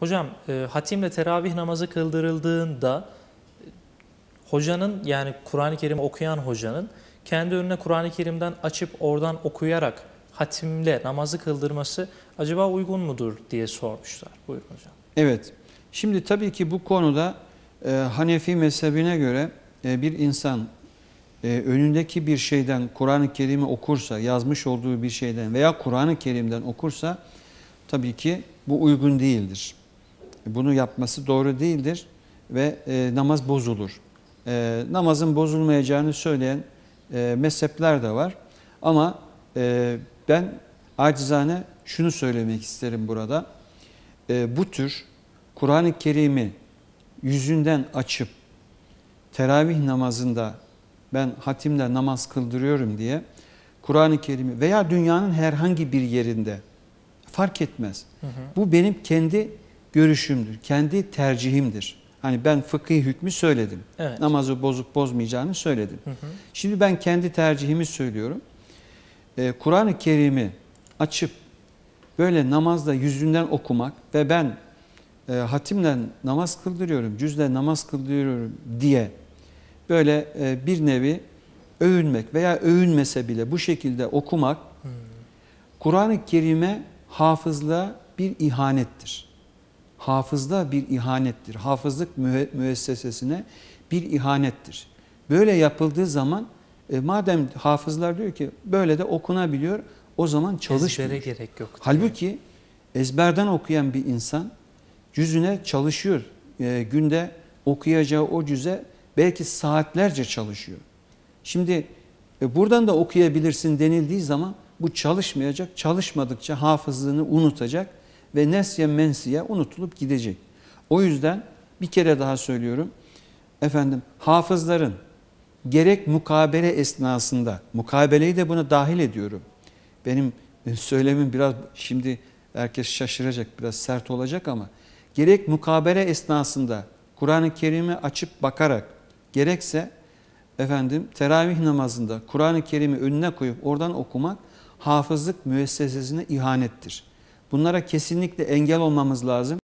Hocam e, hatimle teravih namazı kıldırıldığında hocanın yani Kur'an-ı Kerim okuyan hocanın kendi önüne Kur'an-ı Kerim'den açıp oradan okuyarak hatimle namazı kıldırması acaba uygun mudur diye sormuşlar. Buyurun hocam. Evet. Şimdi tabii ki bu konuda e, Hanefi mezhebine göre e, bir insan e, önündeki bir şeyden Kur'an-ı Kerim'i okursa, yazmış olduğu bir şeyden veya Kur'an-ı Kerim'den okursa tabii ki bu uygun değildir bunu yapması doğru değildir ve e, namaz bozulur. E, namazın bozulmayacağını söyleyen e, mezhepler de var. Ama e, ben acizane şunu söylemek isterim burada. E, bu tür Kur'an-ı Kerim'i yüzünden açıp teravih namazında ben Hatim'de namaz kıldırıyorum diye Kur'an-ı Kerim'i veya dünyanın herhangi bir yerinde fark etmez. Hı hı. Bu benim kendi görüşümdür, kendi tercihimdir. Hani ben fıkhi hükmü söyledim. Evet. Namazı bozup bozmayacağını söyledim. Hı hı. Şimdi ben kendi tercihimi söylüyorum. Ee, Kur'an-ı Kerim'i açıp böyle namazda yüzünden okumak ve ben e, hatimle namaz kıldırıyorum, cüzle namaz kıldırıyorum diye böyle e, bir nevi övünmek veya övünmese bile bu şekilde okumak Kur'an-ı Kerim'e hafızla bir ihanettir hafızda bir ihanettir. Hafızlık müessesesine bir ihanettir. Böyle yapıldığı zaman e, madem hafızlar diyor ki böyle de okunabiliyor o zaman çalışmıyor. Ezbere gerek yok. Halbuki ezberden okuyan bir insan cüzüne çalışıyor. E, günde okuyacağı o cüze belki saatlerce çalışıyor. Şimdi e, buradan da okuyabilirsin denildiği zaman bu çalışmayacak. Çalışmadıkça hafızlığını unutacak ve nesye mensiye unutulup gidecek. O yüzden bir kere daha söylüyorum. Efendim hafızların gerek mukabele esnasında, mukabeleyi de buna dahil ediyorum. Benim e, söylemim biraz şimdi herkes şaşıracak, biraz sert olacak ama gerek mukabele esnasında Kur'an-ı Kerim'i açıp bakarak gerekse efendim teravih namazında Kur'an-ı Kerim'i önüne koyup oradan okumak hafızlık müessesesine ihanettir. Bunlara kesinlikle engel olmamız lazım.